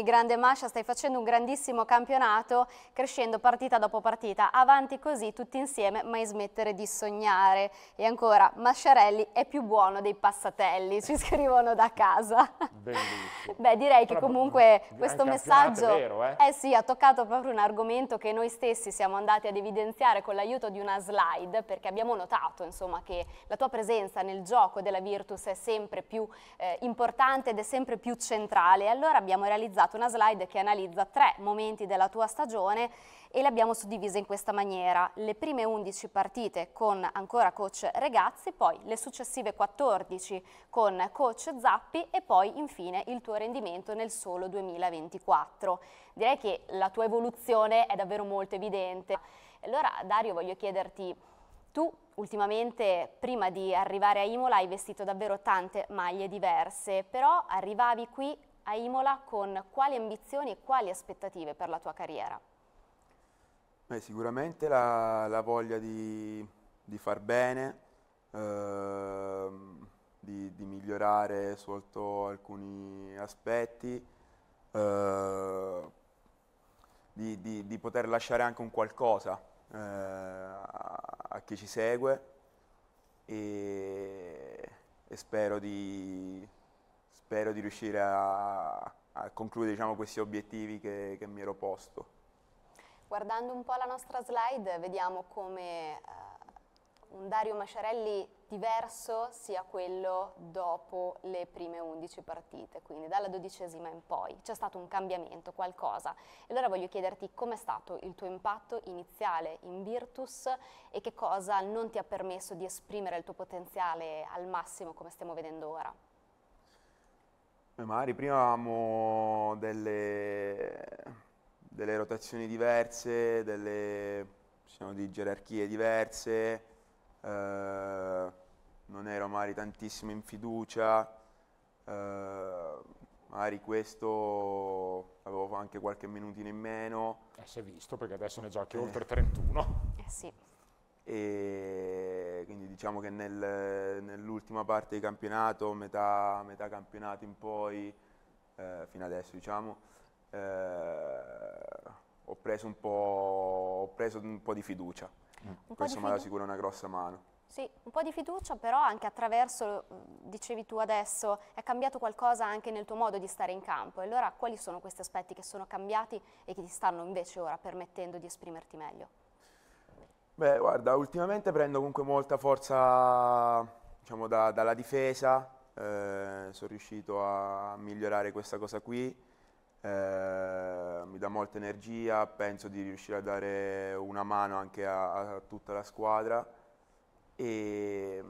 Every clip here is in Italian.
Grande Mascia, stai facendo un grandissimo campionato, crescendo partita dopo partita, avanti così tutti insieme, mai smettere di sognare. E ancora, Masciarelli è più buono dei passatelli, ci scrivono da casa. Bellissimo. Beh, direi Però che comunque questo messaggio vero, eh? Eh sì, ha toccato proprio un argomento che noi stessi siamo andati ad evidenziare con l'aiuto di una slide, perché abbiamo notato insomma, che la tua presenza nel gioco della Virtus è sempre più eh, importante ed è sempre più centrale. Allora abbiamo realizzato preparato una slide che analizza tre momenti della tua stagione e le abbiamo suddivise in questa maniera. Le prime 11 partite con ancora coach Regazzi, poi le successive 14 con coach Zappi e poi infine il tuo rendimento nel solo 2024. Direi che la tua evoluzione è davvero molto evidente. Allora Dario voglio chiederti, tu ultimamente prima di arrivare a Imola hai vestito davvero tante maglie diverse, però arrivavi qui a Imola con quali ambizioni e quali aspettative per la tua carriera? Beh, sicuramente la, la, voglia di, di far bene, ehm, di, di, migliorare sotto alcuni aspetti, eh, di, di, di, poter lasciare anche un qualcosa eh, a, a, chi ci segue e, e spero di, spero di riuscire a, a concludere diciamo, questi obiettivi che, che, mi ero posto. Guardando un po' la nostra slide vediamo come uh, un Dario Masciarelli diverso sia quello dopo le prime 11 partite, quindi dalla dodicesima in poi c'è stato un cambiamento, qualcosa. E allora voglio chiederti com'è stato il tuo impatto iniziale in Virtus e che cosa non ti ha permesso di esprimere il tuo potenziale al massimo come stiamo vedendo ora? Noi magari prima avevamo delle, delle rotazioni diverse, delle diciamo, di gerarchie diverse, eh, non ero magari tantissimo in fiducia, eh, magari questo avevo anche qualche minutino in meno. Eh, si è visto perché adesso ne giochi eh. oltre 31. Eh sì. E quindi diciamo che nel, nell'ultima parte di campionato, metà, metà campionato in poi, eh, fino adesso diciamo, eh, ho, preso un po', preso un po di fiducia. Mm. Un Questo mi ha dato sicuro una grossa mano. Sì, un po' di fiducia però anche attraverso, dicevi tu adesso, è cambiato qualcosa anche nel tuo modo di stare in campo. E allora quali sono questi aspetti che sono cambiati e che ti stanno invece ora permettendo di esprimerti meglio? Beh, guarda, ultimamente prendo comunque molta forza, diciamo, da- dalla difesa, eh, sono riuscito a migliorare questa cosa qui, eh, mi dà molta energia, penso di riuscire a dare una mano anche a, a tutta la squadra e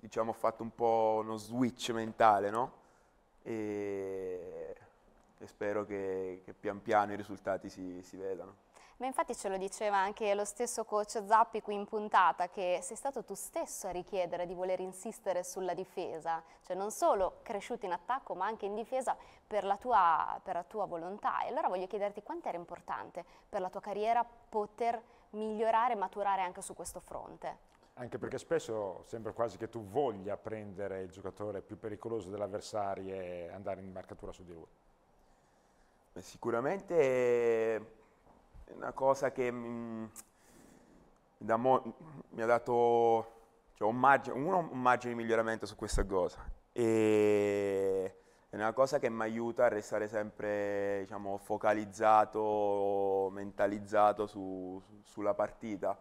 diciamo ho fatto un po' uno switch mentale, no? E e spero che, che pian piano i risultati si, si vedano. Ma infatti ce lo diceva anche lo stesso coach Zappi qui in puntata che sei stato tu stesso a richiedere di voler insistere sulla difesa, cioè non solo cresciuto in attacco ma anche in difesa per la tua, per la tua volontà. E allora voglio chiederti quanto era importante per la tua carriera poter migliorare e maturare anche su questo fronte. Anche perché spesso sembra quasi che tu voglia prendere il giocatore più pericoloso dell'avversario e andare in marcatura su di lui. Sicuramente è una cosa che mi, mm, mi ha dato cioè, un, margine, uno, un margine di miglioramento su questa cosa e è una cosa che mi aiuta a restare sempre diciamo, focalizzato, mentalizzato su, su, sulla partita,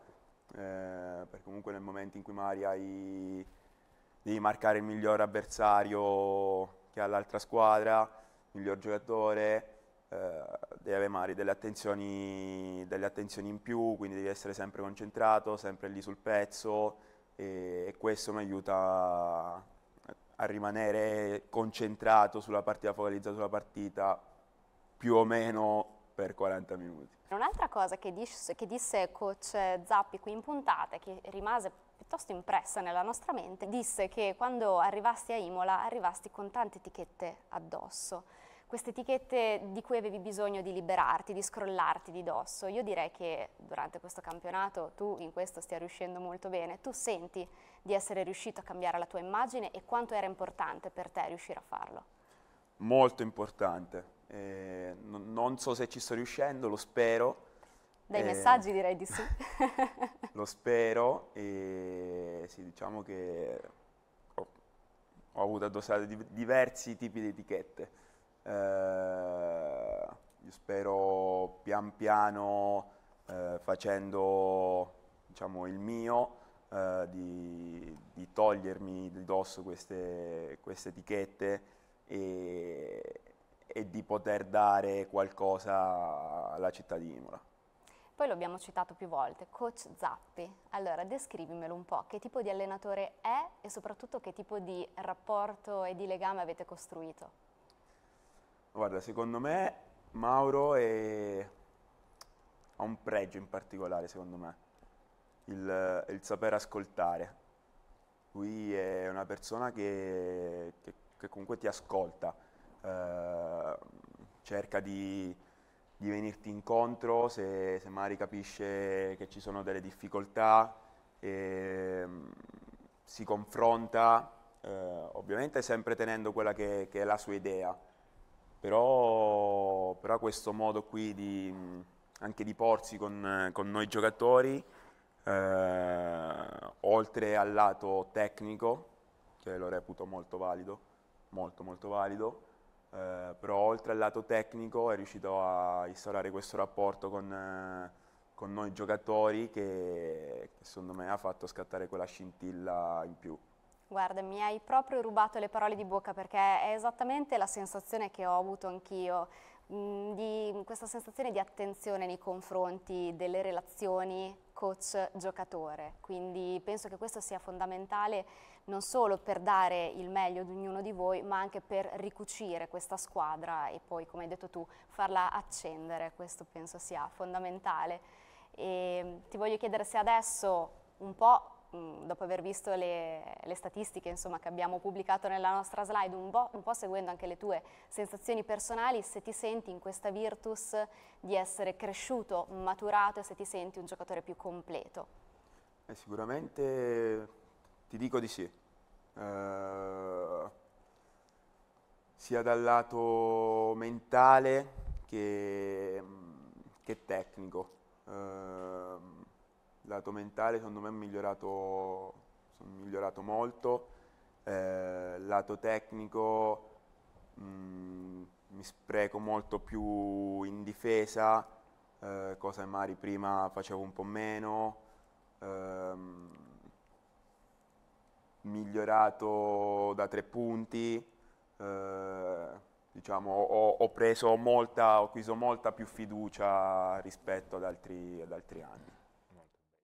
eh, perché comunque nel momento in cui magari hai, devi marcare il miglior avversario che ha l'altra squadra, il miglior giocatore, eh, devi avere delle attenzioni, delle attenzioni, in più, quindi devi essere sempre concentrato, sempre lì sul pezzo e, e questo mi aiuta a rimanere concentrato sulla partita, focalizzato sulla partita più o meno per 40 minuti. Un'altra cosa che, dis che disse coach Zappi qui in puntata, che rimase piuttosto impressa nella nostra mente, disse che quando arrivasti a Imola arrivasti con tante etichette addosso queste etichette di cui avevi bisogno di liberarti, di scrollarti di dosso. Io direi che durante questo campionato tu in questo stia riuscendo molto bene. Tu senti di essere riuscito a cambiare la tua immagine e quanto era importante per te riuscire a farlo? Molto importante. Eh, non so se ci sto riuscendo, lo spero. Dai eh, messaggi direi di sì. lo spero e sì, diciamo che ho, ho avuto addossare diversi tipi di etichette eh, io spero pian piano eh, facendo diciamo, il mio eh, di, di, togliermi di dosso queste, queste etichette e, e di poter dare qualcosa alla città di Imola. Poi lo abbiamo citato più volte, coach Zappi. Allora, descrivimelo un po', che tipo di allenatore è e soprattutto che tipo di rapporto e di legame avete costruito? Guarda, secondo me Mauro è... ha un pregio in particolare, secondo me, il, il saper ascoltare. Lui è una persona che, che, che comunque ti ascolta, eh, cerca di, di, venirti incontro se, se, magari capisce che ci sono delle difficoltà, e, ehm, si confronta, eh, ovviamente sempre tenendo quella che, che è la sua idea però, però questo modo qui di, anche di porsi con, con noi giocatori, eh, oltre al lato tecnico, che lo reputo molto valido, molto molto valido, eh, però oltre al lato tecnico è riuscito a instaurare questo rapporto con, eh, con noi giocatori che, che secondo me ha fatto scattare quella scintilla in più. Guarda, mi hai proprio rubato le parole di bocca perché è esattamente la sensazione che ho avuto anch'io, mm, di questa sensazione di attenzione nei confronti delle relazioni coach-giocatore. Quindi penso che questo sia fondamentale non solo per dare il meglio ad ognuno di voi, ma anche per ricucire questa squadra e poi, come hai detto tu, farla accendere. Questo penso sia fondamentale. E ti voglio chiedere se adesso un po' dopo aver visto le, le statistiche insomma, che abbiamo pubblicato nella nostra slide, un po', un po' seguendo anche le tue sensazioni personali, se ti senti in questa Virtus di essere cresciuto, maturato e se ti senti un giocatore più completo. Eh, sicuramente ti dico di sì, eh, sia dal lato mentale che, che tecnico. Eh, lato mentale secondo me è migliorato, sono migliorato molto, eh, lato tecnico mh, mm, mi spreco molto più in difesa, eh, cosa che magari prima facevo un po' meno, ehm, migliorato da tre punti, eh, diciamo, ho, ho, molta, ho acquiso molta più fiducia rispetto ad altri, ad altri anni.